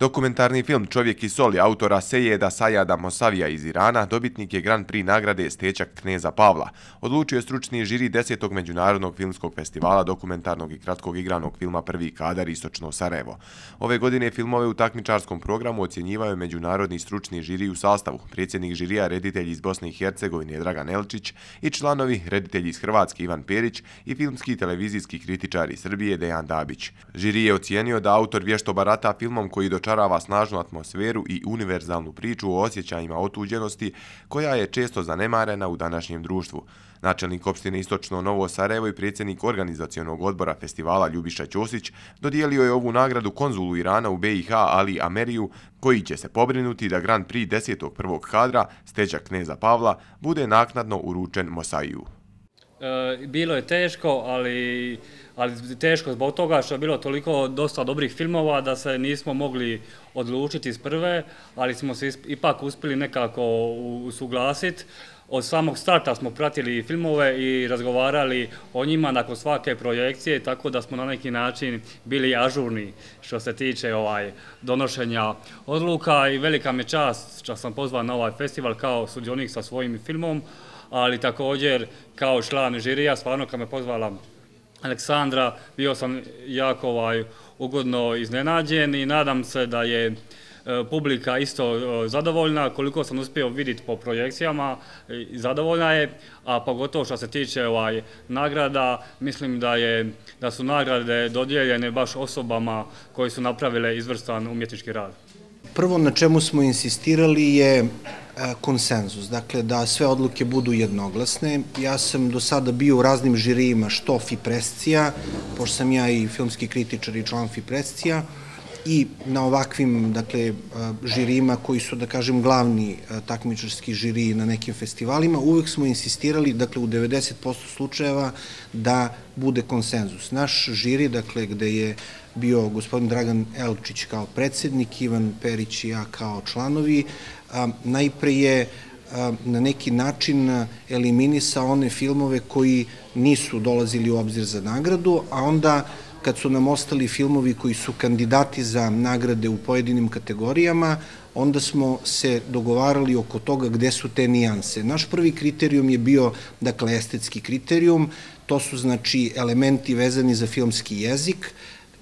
Dokumentarni film Čovjek i soli autora Sejeda Sajada Mosavija iz Irana dobitnik je Grand Prix nagrade Stećak Kneza Pavla. Odlučio je stručni žiri 10. Međunarodnog filmskog festivala dokumentarnog i kratkog igranog filma Prvi kadar Istočno Sarajevo. Ove godine filmove u takmičarskom programu ocjenjivaju međunarodni stručni žiri u sastavu, predsjednik žirija reditelj iz Bosne i Hercegovine Dragan Elčić i članovi reditelji iz Hrvatske Ivan Perić i filmski televizijski kritičar iz Srbije Dejan Dabić. Žiri je ocijenio da autor vješto barata filmom koji dočarava snažnu atmosferu i univerzalnu priču o osjećajima otuđenosti koja je često zanemarena u današnjem društvu. Načelnik opštine Istočno Novo Sarajevo i predsjednik organizacionog odbora festivala Ljubiša Ćosić dodijelio je ovu nagradu konzulu Irana u BiH Ali Ameriju koji će se pobrinuti da Grand Prix 10. prvog kadra Steđa Kneza Pavla bude naknadno uručen Mosaiju. E, bilo je teško, ali, ali teško zbog toga što je bilo toliko dosta dobrih filmova da se nismo mogli odlučiti iz prve, ali smo se ipak uspjeli nekako usuglasiti. Od samog starta smo pratili filmove i razgovarali o njima nakon svake projekcije, tako da smo na neki način bili ažurni što se tiče ovaj donošenja odluka i velika mi čast što sam pozvan na ovaj festival kao sudionik sa svojim filmom ali također kao član žirija, stvarno kad me pozvala Aleksandra, bio sam jako ovaj, ugodno iznenađen i nadam se da je e, publika isto e, zadovoljna, koliko sam uspio vidjeti po projekcijama, e, zadovoljna je, a pogotovo što se tiče ovaj, nagrada, mislim da, je, da su nagrade dodijeljene baš osobama koji su napravile izvrstan umjetnički rad. Prvo na čemu smo insistirali je e, konsenzus, dakle da sve odluke budu jednoglasne. Ja sam do sada bio u raznim žirijima što FIPRESCIA, pošto sam ja i filmski kritičar i član FIPRESCIA, i na ovakvim dakle, e, žirima koji su, da kažem, glavni e, takmičarski žiri na nekim festivalima, uvek smo insistirali, dakle, u 90% slučajeva da bude konsenzus. Naš žiri, dakle, gde je bio gospodin Dragan Elčić kao predsednik, Ivan Perić i ja kao članovi. Najpre je na neki način eliminisao one filmove koji nisu dolazili u obzir za nagradu, a onda kad su nam ostali filmovi koji su kandidati za nagrade u pojedinim kategorijama, onda smo se dogovarali oko toga gde su te nijanse. Naš prvi kriterijum je bio, dakle, estetski kriterijum, to su znači elementi vezani za filmski jezik,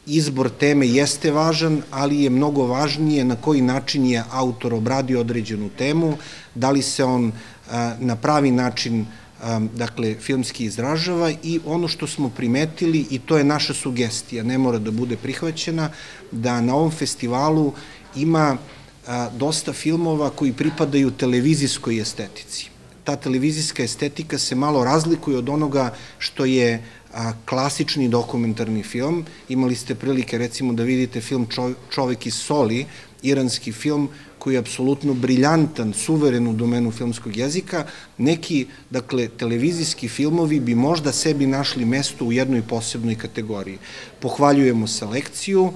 izbor teme jeste važan, ali je mnogo važnije na koji način je autor obradio određenu temu, da li se on eh, na pravi način eh, dakle, filmski izražava i ono što smo primetili, i to je naša sugestija, ne mora da bude prihvaćena, da na ovom festivalu ima eh, dosta filmova koji pripadaju televizijskoj estetici. Ta televizijska estetika se malo razlikuje od onoga što je a, klasični dokumentarni film. Imali ste prilike recimo da vidite film Čovek iz soli, iranski film koji je apsolutno briljantan, suveren u domenu filmskog jezika, neki, dakle, televizijski filmovi bi možda sebi našli mesto u jednoj posebnoj kategoriji. Pohvaljujemo selekciju,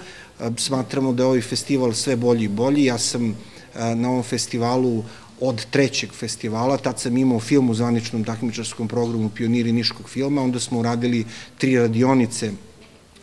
smatramo da je ovaj festival sve bolji i bolji, ja sam na ovom festivalu od trećeg festivala, tad sam imao film u zvaničnom takmičarskom programu Pioniri Niškog filma, onda smo uradili tri radionice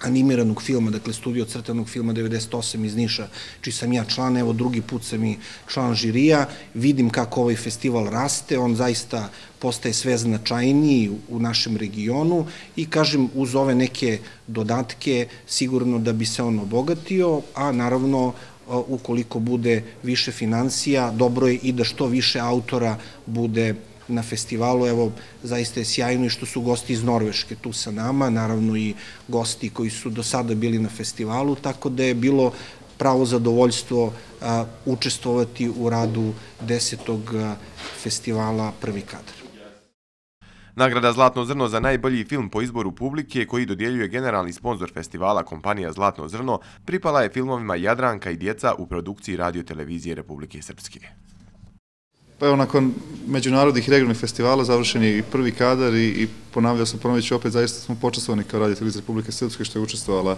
animiranog filma, dakle studio crtanog filma 98 iz Niša, čiji sam ja član, evo drugi put sam i član žirija, vidim kako ovaj festival raste, on zaista postaje sve značajniji u našem regionu i kažem uz ove neke dodatke sigurno da bi se on obogatio, a naravno ukoliko bude više financija, dobro je i da što više autora bude na festivalu. Evo, zaista je sjajno i što su gosti iz Norveške tu sa nama, naravno i gosti koji su do sada bili na festivalu, tako da je bilo pravo zadovoljstvo učestvovati u radu desetog festivala Prvi kadar. Nagrada Zlatno zrno za najbolji film po izboru publike koji dodjeljuje generalni sponsor festivala kompanija Zlatno zrno pripala je filmovima Jadranka i djeca u produkciji Radio Televizije Republike Srpske. Pa evo, nakon međunarodnih i regionalnih festivala završen je i prvi kadar i, i ponavljao sam, ponovit ću opet, zaista smo počastvani kao Radio Televizije Republike Srpske što je učestvovala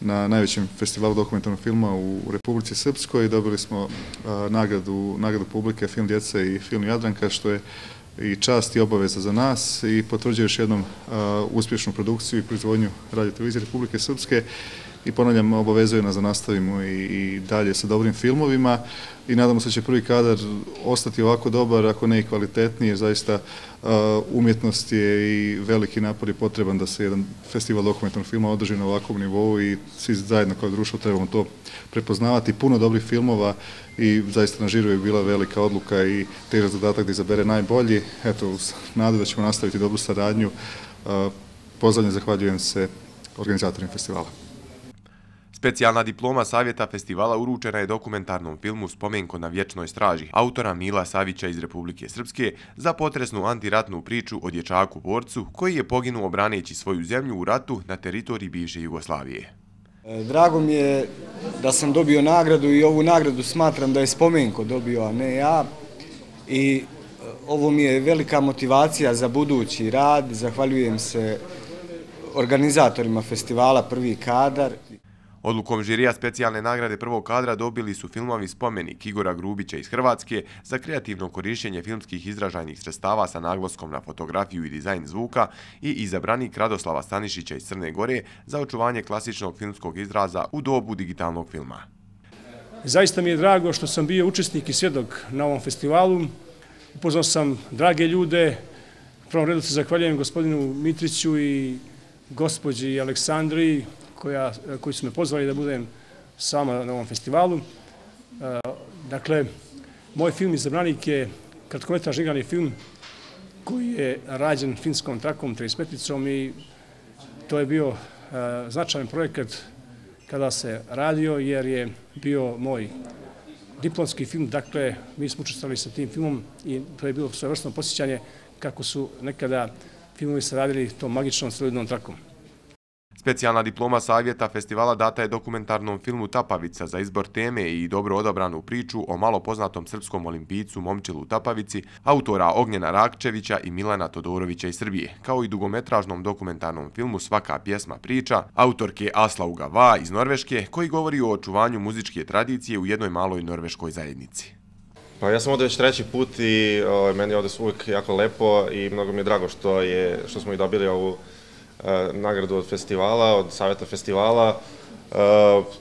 na najvećem festivalu dokumentarnog filma u Republici Srpskoj. i Dobili smo a, nagradu, nagradu publike Film Djeca i Film Jadranka, što je i čast i obaveza za nas i potvrđuje još jednom uspješnu produkciju i proizvodnju Radio Televizije Republike Srpske i ponavljam, obavezuje nas da nastavimo i, i dalje sa dobrim filmovima i nadamo se da će prvi kadar ostati ovako dobar, ako ne i kvalitetniji, jer zaista uh, umjetnost je i veliki napor je potreban da se jedan festival dokumentarnog filma održi na ovakvom nivou i svi zajedno kao društvo trebamo to prepoznavati. Puno dobrih filmova i zaista na žiru je bila velika odluka i težak zadatak da izabere najbolji. Eto, uz nadu da ćemo nastaviti dobru saradnju, uh, zahvaljujem se organizatorima festivala. Specijalna diploma Savjeta festivala uručena je dokumentarnom filmu Spomenko na vječnoj straži autora Mila Savića iz Republike Srpske za potresnu antiratnu priču o dječaku borcu koji je poginuo braneći svoju zemlju u ratu na teritoriji bivše Jugoslavije. E, drago mi je da sam dobio nagradu i ovu nagradu smatram da je Spomenko dobio, a ne ja. I e, ovo mi je velika motivacija za budući rad. Zahvaljujem se organizatorima festivala Prvi kadar. Odlukom žirija specijalne nagrade prvog kadra dobili su filmovi Spomenik Igora Grubića iz Hrvatske za kreativno korišćenje filmskih izražajnih sredstava sa naglaskom na fotografiju i dizajn zvuka i izabranik Radoslava Stanišića iz Crne Gore za očuvanje klasičnog filmskog izraza u dobu digitalnog filma. Zaista mi je drago što sam bio učesnik i svjedok na ovom festivalu. Upoznao sam drage ljude. U prvom redu se zahvaljujem gospodinu Mitriću i gospođi Aleksandriji koja, koji su me pozvali da budem sama na ovom festivalu. E, dakle, moj film Izabranik je kratkometraž igrani film koji je rađen finskom trakom 35-icom i to je bio e, značajan projekat kada se radio jer je bio moj diplomski film, dakle mi smo učestvali sa tim filmom i to je bilo svojevrstno posjećanje kako su nekada filmovi se radili tom magičnom solidnom trakom. Specijalna diploma Savjeta festivala data je dokumentarnom filmu Tapavica za izbor teme i dobro odabranu priču o malopoznatom srpskom olimpijicu Momčilu Tapavici, autora Ognjena Rakčevića i Milana Todorovića iz Srbije, kao i dugometražnom dokumentarnom filmu Svaka pjesma priča, autorke Aslauga Va iz Norveške, koji govori o očuvanju muzičke tradicije u jednoj maloj norveškoj zajednici. Pa ja sam ovde već treći put i ovaj, meni je ovde uvijek jako lepo i mnogo mi je drago što, je, što smo i dobili ovu E, nagradu od festivala, od saveta festivala. E,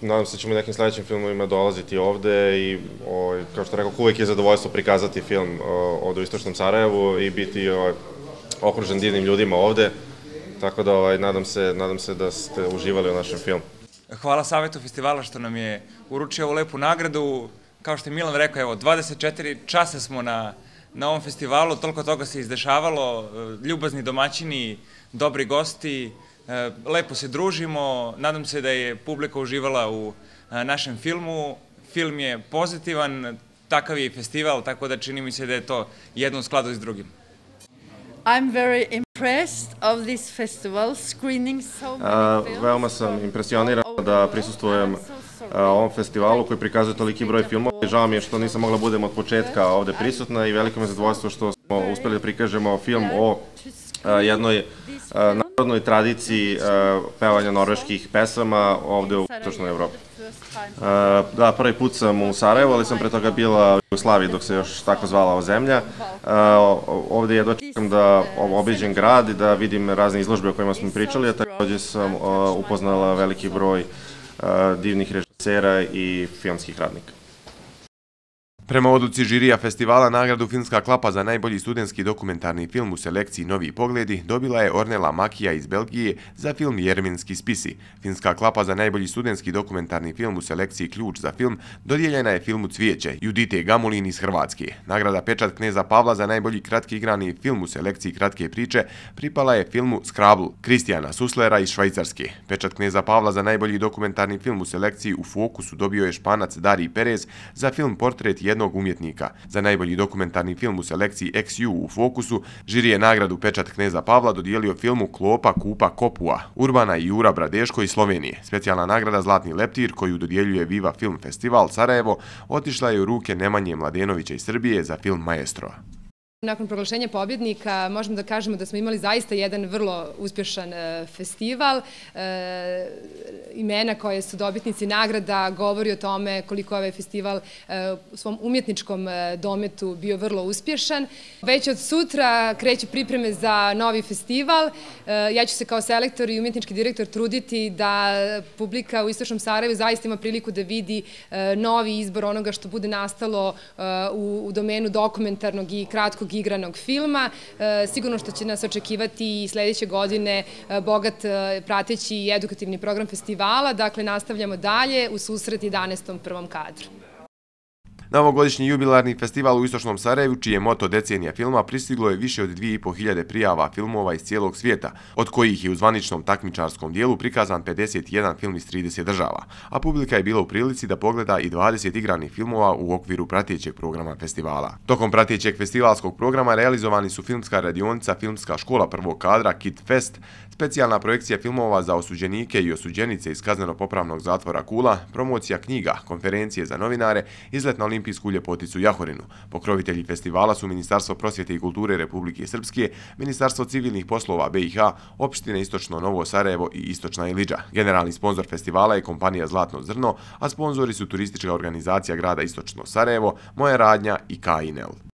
nadam se da ćemo nekim sledećim filmovima dolaziti ovde i, ovaj, kao što rekao, uvek je zadovoljstvo prikazati film ovde u Istočnom Sarajevu i biti ovaj, okružen divnim ljudima ovde. Tako da ovaj, nadam, se, nadam se da ste uživali u našem filmu. Hvala Savetu festivala što nam je uručio ovu lepu nagradu. Kao što je Milan rekao, evo, 24 časa smo na, na ovom festivalu, toliko toga se izdešavalo, e, ljubazni domaćini, dobri gosti, e, lepo se družimo, nadam se da je publika uživala u e, našem filmu. Film je pozitivan, takav je i festival, tako da čini mi se da je to jedno u skladu s drugim. I'm very impressed of this festival screening so many films. Veoma sam impresioniran da prisustvujem ovom festivalu koji prikazuje toliki broj filmova. Žao mi je što nisam mogla da budem od početka ovde prisutna i veliko me zadovoljstvo što smo uspeli da prikažemo film o jednoj narodnoj tradiciji pevanja norveških pesama ovde u Utočnoj Evropi. Da, prvi put sam u Sarajevu, ali sam pre toga bila u Jugoslaviji dok se još tako zvala ova zemlja. Ovde jedva čekam da obiđem grad i da vidim razne izložbe o kojima smo pričali, a takođe sam upoznala veliki broj divnih režisera i filmskih radnika. Prema odluci žirija festivala nagradu Filmska klapa za najbolji studentski dokumentarni film u selekciji Novi pogledi dobila je Ornela Makija iz Belgije za film Jerminski spisi. Filmska klapa za najbolji studentski dokumentarni film u selekciji Ključ za film dodijeljena je filmu Cvijeće Judite Gamulin iz Hrvatske. Nagrada Pečat Kneza Pavla za najbolji kratki igrani film u selekciji Kratke priče pripala je filmu Skrabl Kristijana Suslera iz Švajcarske. Pečat Kneza Pavla za najbolji dokumentarni film u selekciji U fokusu dobio je Španac Dari Perez za film Portret jednog jednog umjetnika. Za najbolji dokumentarni film u selekciji XU u fokusu, žiri je nagradu Pečat Kneza Pavla dodijelio filmu Klopa Kupa Kopua, Urbana i Jura Bradeško iz Slovenije. Specijalna nagrada Zlatni leptir, koju dodjeljuje Viva Film Festival Sarajevo, otišla je u ruke Nemanje Mladenovića iz Srbije za film Maestro. Nakon proglašenja pobjednika možemo da kažemo da smo imali zaista jedan vrlo uspješan e, festival. E, imena koje su dobitnici nagrada govori o tome koliko je ovaj festival e, u svom umjetničkom e, dometu bio vrlo uspješan. Već od sutra kreću pripreme za novi festival. E, ja ću se kao selektor i umjetnički direktor truditi da publika u Istočnom Sarajevu zaista ima priliku da vidi novi izbor onoga što bude nastalo u domenu dokumentarnog i kratkog igranog filma. Sigurno što će nas očekivati i sledeće godine bogat prateći i edukativni program festivala festivala. Dakle, nastavljamo dalje u susret 11. prvom kadru. Na ovogodišnji jubilarni festival u Istočnom Sarajevu, čije moto decenija filma, pristiglo je više od 2500 prijava filmova iz cijelog svijeta, od kojih je u zvaničnom takmičarskom dijelu prikazan 51 film iz 30 država, a publika je bila u prilici da pogleda i 20 igranih filmova u okviru pratećeg programa festivala. Tokom pratećeg festivalskog programa realizovani su filmska radionica Filmska škola prvog kadra Kid Fest, specijalna projekcija filmova za osuđenike i osuđenice iz kazneno-popravnog zatvora Kula, promocija knjiga, konferencije za novinare, izlet na olimpijsku ljepoticu Jahorinu. Pokrovitelji festivala su Ministarstvo prosvjete i kulture Republike Srpske, Ministarstvo civilnih poslova BiH, opštine Istočno Novo Sarajevo i Istočna Iliđa. Generalni sponsor festivala je kompanija Zlatno zrno, a sponzori su turistička organizacija grada Istočno Sarajevo, Moja radnja i Kainel.